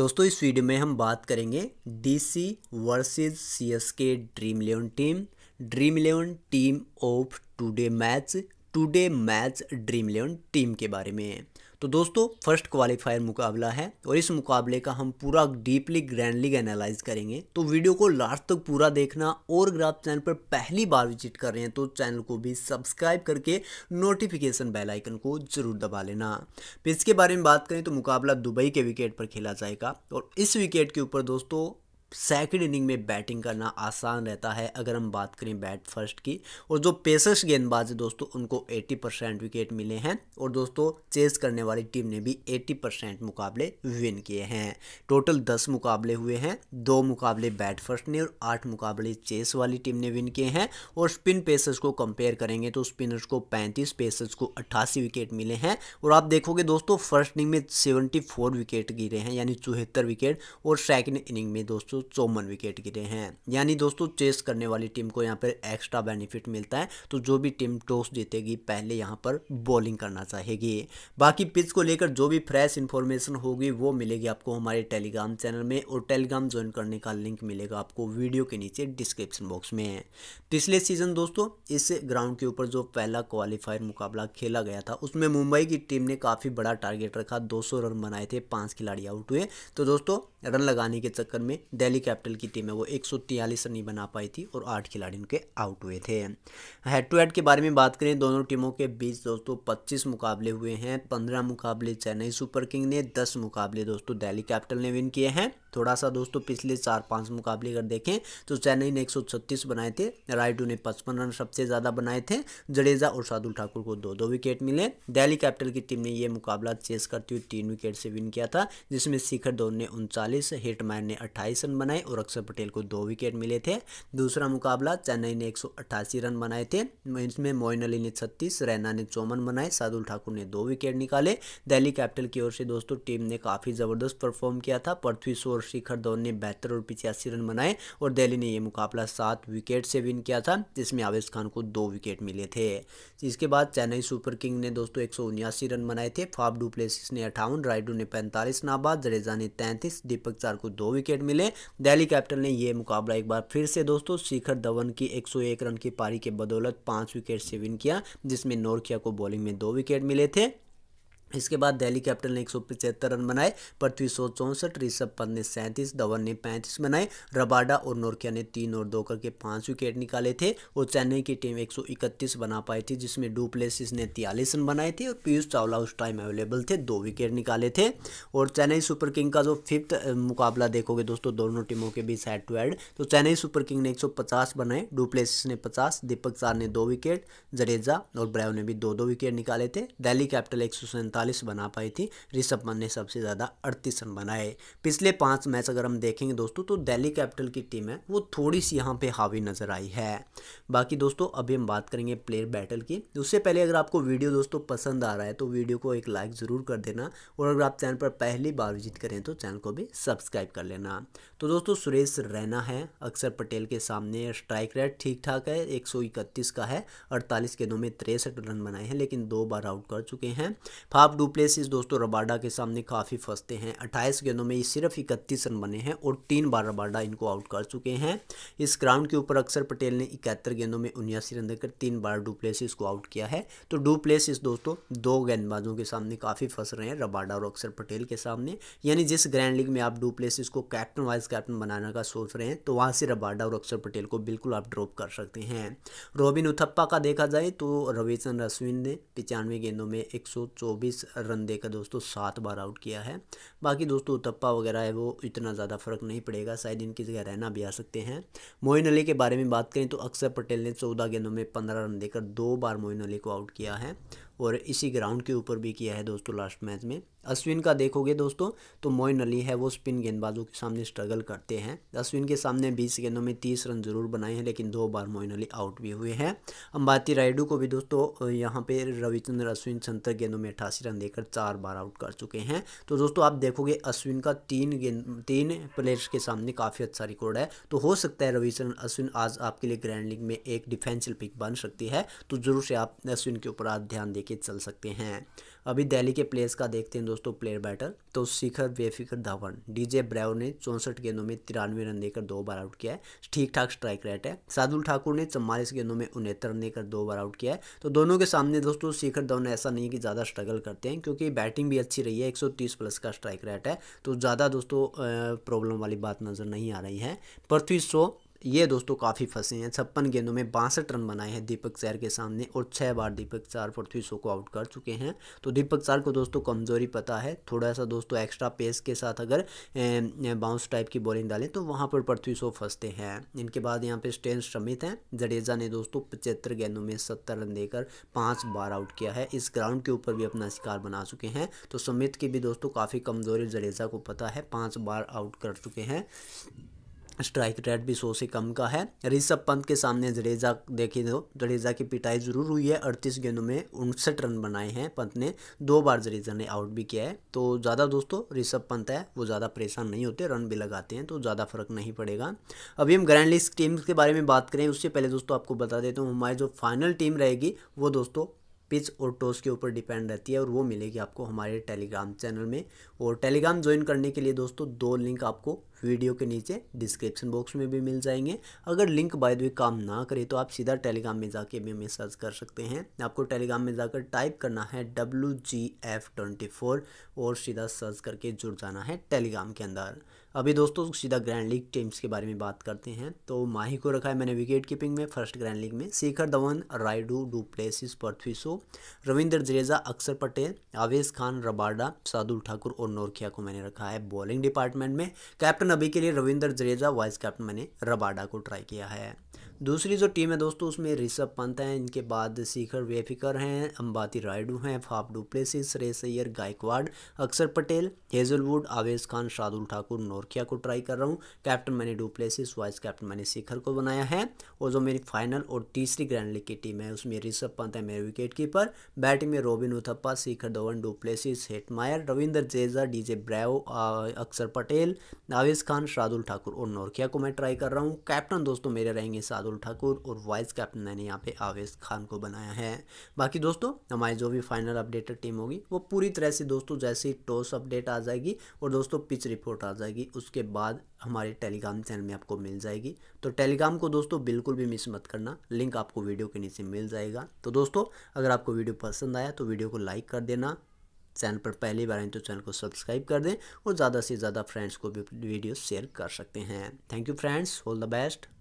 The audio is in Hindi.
दोस्तों इस वीडियो में हम बात करेंगे DC versus CSK dream eleven team dream eleven team of today match today match dream eleven team के बारे में तो दोस्तों फर्स्ट क्वालिफायर मुकाबला है और इस मुकाबले का हम पूरा डीपली ग्रैंडली एनालाइज करेंगे तो वीडियो को लास्ट तक पूरा देखना और अगर आप चैनल पर पहली बार विजिट कर रहे हैं तो चैनल को भी सब्सक्राइब करके नोटिफिकेशन बेल आइकन को जरूर दबा लेना पिच तो के बारे में बात करें तो मुकाबला दुबई के विकेट पर खेला जाएगा और इस विकेट के ऊपर दोस्तों सेकेंड इनिंग में बैटिंग करना आसान रहता है अगर हम बात करें बैट फर्स्ट की और जो पेसर्स गेंदबाज है दोस्तों उनको 80 परसेंट विकेट मिले हैं और दोस्तों चेस करने वाली टीम ने भी 80 परसेंट मुकाबले विन किए हैं टोटल 10 मुकाबले हुए हैं दो मुकाबले बैट फर्स्ट ने और आठ मुकाबले चेस वाली टीम ने विन किए हैं और स्पिन पेसर्स को कंपेयर करेंगे तो स्पिनर्स को पैंतीस पेसर्स को अट्ठासी विकेट मिले हैं और आप देखोगे दोस्तों फर्स्ट इनिंग में सेवेंटी विकेट गिरे हैं यानी चौहत्तर विकेट और सेकेंड इनिंग में दोस्तों दोस्तों चौवन विकेट गिरे हैं यानी दोस्तों चेस करने वाली टीम को यहाँ पर एक्स्ट्रा बेनिफिट मिलता है तो जो भी टीम टॉस जीतेगी पहले यहाँ पर बॉलिंग करना चाहेगी बाकी पिच को लेकर जो भी फ्रेश इन्फॉर्मेशन होगी वो मिलेगी आपको हमारे टेलीग्राम चैनल में और टेलीग्राम ज्वाइन करने का लिंक मिलेगा आपको वीडियो के नीचे डिस्क्रिप्शन बॉक्स में पिछले सीजन दोस्तों इस ग्राउंड के ऊपर जो पहला क्वालिफायर मुकाबला खेला गया था उसमें मुंबई की टीम ने काफ़ी बड़ा टारगेट रखा दो रन बनाए थे पाँच खिलाड़ी आउट हुए तो दोस्तों रन लगाने के चक्कर में दिल्ली कैपिटल की टीम है वो एक रन ही बना पाई थी और आठ खिलाड़ी उनके आउट हुए थे हेड टू हेड के बारे में बात करें दोनों टीमों के बीच दोस्तों पच्चीस मुकाबले हुए हैं पंद्रह मुकाबले चेन्नई सुपर किंग ने दस मुकाबले दोस्तों दिल्ली कैपिटल ने विन किए हैं थोड़ा सा दोस्तों पिछले चार पांच मुकाबले अगर देखें तो चेन्नई ने एक बनाए थे रायडू ने 55 रन सबसे ज़्यादा बनाए थे जडेजा और शादुल ठाकुर को दो दो विकेट मिले दिल्ली कैपिटल की टीम ने ये मुकाबला चेस करती हुई तीन विकेट से विन किया था जिसमें शिखर धोन ने उनचालीस चालीस हेटमैन ने अट्ठाईस रन बनाए और अक्षर पटेल को दो विकेट मिले थे दूसरा मुकाबला चेन्नई ने एक रन बनाए थे इसमें मोइन अली ने छत्तीस रैना ने चौवन बनाए सादुल ठाकुर ने दो विकेट निकाले दिल्ली कैपिटल की ओर से दोस्तों टीम ने काफ़ी ज़बरदस्त परफॉर्म किया था पृथ्वी शो और शिखर धवन ने बेहतर और पिचासी रन बनाए और दिल्ली ने यह मुकाबला सात विकेट से विन किया था जिसमें आवेश खान को दो विकेट मिले थे इसके बाद चेन्नई सुपर किंग ने दोस्तों एक रन बनाए थे फाफ डुप्लेसिस ने अठावन राइडू ने पैंतालीस नाबाद जडेजा ने तैंतीस दीपक चार को दो विकेट मिले दिल्ली कैपिटल ने यह मुकाबला एक बार फिर से दोस्तों शिखर धवन की 101 रन की पारी के बदौलत पांच विकेट से विन किया जिसमें नोरखिया को बॉलिंग में दो विकेट मिले थे इसके बाद दिल्ली कैपिटल ने एक सौ पचहत्तर रन बनाए पृथ्वी सौ चौंसठ ऋषभ पंत ने सैंतीस धवन ने पैंतीस बनाए रबाडा और नोरकिया ने तीन और दो करके पांच विकेट निकाले थे और चेन्नई की टीम एक सौ इकतीस बना पाई थी जिसमें डुप्लेसिस ने तियालीस रन बनाए थे और पीयूष चावला उस टाइम अवेलेबल थे दो विकेट निकाले थे और चेन्नई सुपर किंग का जो फिफ्थ मुकाबला देखोगे दोस्तों दोनों टीमों के बीच हेड टू हेड तो चेन्नई सुपर किंग ने एक सौ पचास बनाए डुप्लेसिस ने पचास दीपक चार ने दो विकेट जडेजा और ब्रायो ने भी दो दो विकेट निकाले थे दिल्ली कैपिटल एक सौ इकतालीस बना पाई थी ऋषभ पंत ने सबसे ज़्यादा अड़तीस रन बनाए पिछले पाँच मैच अगर हम देखेंगे दोस्तों तो दिल्ली कैपिटल की टीम है वो थोड़ी सी यहाँ पे हावी नज़र आई है बाकी दोस्तों अभी हम बात करेंगे प्लेयर बैटल की उससे पहले अगर आपको वीडियो दोस्तों पसंद आ रहा है तो वीडियो को एक लाइक ज़रूर कर देना और अगर आप चैनल पर पहली बार विजिट करें तो चैनल को भी सब्सक्राइब कर लेना तो दोस्तों सुरेश रैना है अक्षर पटेल के सामने स्ट्राइक रेट ठीक ठाक है एक का है अड़तालीस गेंदों में तिरसठ रन बनाए हैं लेकिन दो बार आउट कर चुके हैं फाफ अब डुप्लेसिस दोस्तों रबाडा के सामने काफ़ी फंसते हैं 28 गेंदों में ये सिर्फ इकतीस रन बने हैं और तीन बार रबाडा इनको आउट कर चुके हैं इस ग्राउंड के ऊपर अक्सर पटेल ने इकहत्तर गेंदों में उन्यासी रन देकर तीन बार डुप्लेसिस को आउट किया है तो डुप्लेसिस दोस्तों दो गेंदबाजों के सामने काफ़ी फंस रहे हैं रबाडा और अक्सर पटेल के सामने यानी जिस ग्रैंड लीग में आप डुप्लेसिस को कैप्टन वाइस कैप्टन बनाने का सोच रहे हैं तो वहाँ से रबाडा और अक्सर पटेल को बिल्कुल आप ड्रॉप कर सकते हैं रोबिन उथप्पा का देखा जाए तो रविचंद्र अश्विन ने पचानवे गेंदों में एक रन देकर का दोस्तों सात बार आउट किया है बाकी दोस्तों तप्पा वगैरह है वो इतना ज़्यादा फ़र्क नहीं पड़ेगा शायद इनकी जगह रहना भी आ सकते हैं मोइन अली के बारे में बात करें तो अक्षर पटेल ने चौदह गेंदों में पंद्रह रन देकर दो बार मोइन अली को आउट किया है और इसी ग्राउंड के ऊपर भी किया है दोस्तों लास्ट मैच में अश्विन का देखोगे दोस्तों तो मोइन अली है वो स्पिन गेंदबाजों के सामने स्ट्रगल करते हैं अश्विन के सामने बीस गेंदों में तीस रन जरूर बनाए हैं लेकिन दो बार मोइन अली आउट भी हुए हैं अंबाती रायडू को भी दोस्तों यहाँ पे रविचंद्र अश्विन सत्तर गेंदों में अठासी रन देकर चार बार आउट कर चुके हैं तो दोस्तों आप देखोगे अश्विन का तीन गेंद तीन प्लेयर्स के सामने काफ़ी अच्छा रिकॉर्ड है तो हो सकता है रविचंद्र अश्विन आज आपके लिए ग्रैंड लीग में एक डिफेंसिव पिक बन सकती है तो जरूर से आप अश्विन के ऊपर आज ध्यान देखें लेके चल सकते हैं अभी दिल्ली के प्लेयर्स का देखते हैं दोस्तों प्लेयर बैटर तो शिखर बेफिकर धवन डीजे ब्रायो ने चौंसठ गेंदों में तिरानवे रन देकर दो बार आउट किया है ठीक ठाक स्ट्राइक रेट है साधुल ठाकुर ने चौवालीस गेंदों में उनहत्तर रन देकर दो बार आउट किया है तो दोनों के सामने दोस्तों शिखर धवन ऐसा नहीं है कि ज़्यादा स्ट्रगल करते हैं क्योंकि बैटिंग भी अच्छी रही है एक प्लस का स्ट्राइक रेट है तो ज़्यादा दोस्तों प्रॉब्लम वाली बात नज़र नहीं आ रही है पृथ्वी शो ये दोस्तों काफ़ी फंसे हैं छप्पन गेंदों में बासठ रन बनाए हैं दीपक सैर के सामने और छः बार दीपक चार पृथ्वी शो को आउट कर चुके हैं तो दीपक चार को दोस्तों कमज़ोरी पता है थोड़ा सा दोस्तों एक्स्ट्रा पेस के साथ अगर बाउंस टाइप की बॉलिंग डालें तो वहाँ पर पृथ्वी शो फंसते हैं इनके बाद यहाँ पर स्टेन श्रमित हैं जडेजा ने दोस्तों पचहत्तर गेंदों में सत्तर रन देकर पाँच बार आउट किया है इस ग्राउंड के ऊपर भी अपना शिकार बना चुके हैं तो समित की भी दोस्तों काफ़ी कमज़ोरी जडेजा को पता है पाँच बार आउट कर चुके हैं स्ट्राइक रेट भी सौ से कम का है ऋषभ पंत के सामने जडेजा देखे तो जडेजा की पिटाई जरूर हुई है अड़तीस गेंदों में उनसठ रन बनाए हैं पंत ने दो बार जडेजा ने आउट भी किया है तो ज़्यादा दोस्तों ऋषभ पंत है वो ज़्यादा परेशान नहीं होते रन भी लगाते हैं तो ज़्यादा फर्क नहीं पड़ेगा अभी हम ग्रैंड लीग टीम के बारे में बात करें उससे पहले दोस्तों आपको बता देता हूँ हमारी जो फाइनल टीम रहेगी वो दोस्तों पिच और टॉस के ऊपर डिपेंड रहती है और वो मिलेगी आपको हमारे टेलीग्राम चैनल में और टेलीग्राम ज्वाइन करने के लिए दोस्तों दो लिंक आपको वीडियो के नीचे डिस्क्रिप्शन बॉक्स में भी मिल जाएंगे अगर लिंक बाय द वे काम ना करे तो आप सीधा टेलीग्राम में जाके भी हमें सर्च कर सकते हैं आपको टेलीग्राम में जाकर टाइप करना है W G F twenty four और सीधा सर्च करके जुड़ जाना है टेलीग्राम के अंदर अभी दोस्तों सीधा ग्रैंड लीग टीम्स के बारे में बात करते हैं तो माही को रखा है मैंने विकेट कीपिंग में फर्स्ट ग्रैंड लीग में शेखर धवन रायडू डुप्लेसिस पृथ्वी शो रविंद्र जडेजा अक्षर पटेल आवेश खान रबाडा साधु ठाकुर और नोरखिया को मैंने रखा है बॉलिंग डिपार्टमेंट में कैप्टन अभी के लिए रविंदर जडेजा वाइस कैप्टन मैंने रबाडा को ट्राई किया है दूसरी जो टीम है दोस्तों उसमें ऋषभ पंत हैं इनके बाद शिखर वेफिकर हैं अंबाती रायडू हैं Faf du Plessis Shreyas Iyer Gaikwad Akshar Patel Hazlewood आवेश खान शादुल ठाकुर नोरखिया को ट्राई कर रहा हूँ कैप्टन मैंने डुप्लेसिस वाइस कैप्टन मैंने शिखर को बनाया है और जो मेरी फाइनल और तीसरी ग्रैंड लीग की टीम है उसमें ऋषभ पंत है मेरे विकेट कीपर बैटिंग में रोबिन उथप्पा शिखर धवन डुप्लेसिस हेटमायर रविंदर जेजा डीजे ब्रैव अक्षर पटेल आवेश खान शादुल ठाकुर और नोरखिया को मैं ट्राई कर रहा हूँ कैप्टन दोस्तों मेरे रहेंगे शादुल शार्दुल ठाकुर और वाइस कैप्टन मैंने यहाँ पे आवेश खान को बनाया है बाकी दोस्तों हमारी जो भी फाइनल अपडेटेड टीम होगी वो पूरी तरह से दोस्तों जैसे ही टॉस अपडेट आ जाएगी और दोस्तों पिच रिपोर्ट आ जाएगी उसके बाद हमारे टेलीग्राम चैनल में आपको मिल जाएगी तो टेलीग्राम को दोस्तों बिल्कुल भी मिस मत करना लिंक आपको वीडियो के नीचे मिल जाएगा तो दोस्तों अगर आपको वीडियो पसंद आया तो वीडियो को लाइक कर देना चैनल पर पहली बार आए तो चैनल को सब्सक्राइब कर दें और ज़्यादा से ज़्यादा फ्रेंड्स को भी वीडियो शेयर कर सकते हैं thank you friends all the best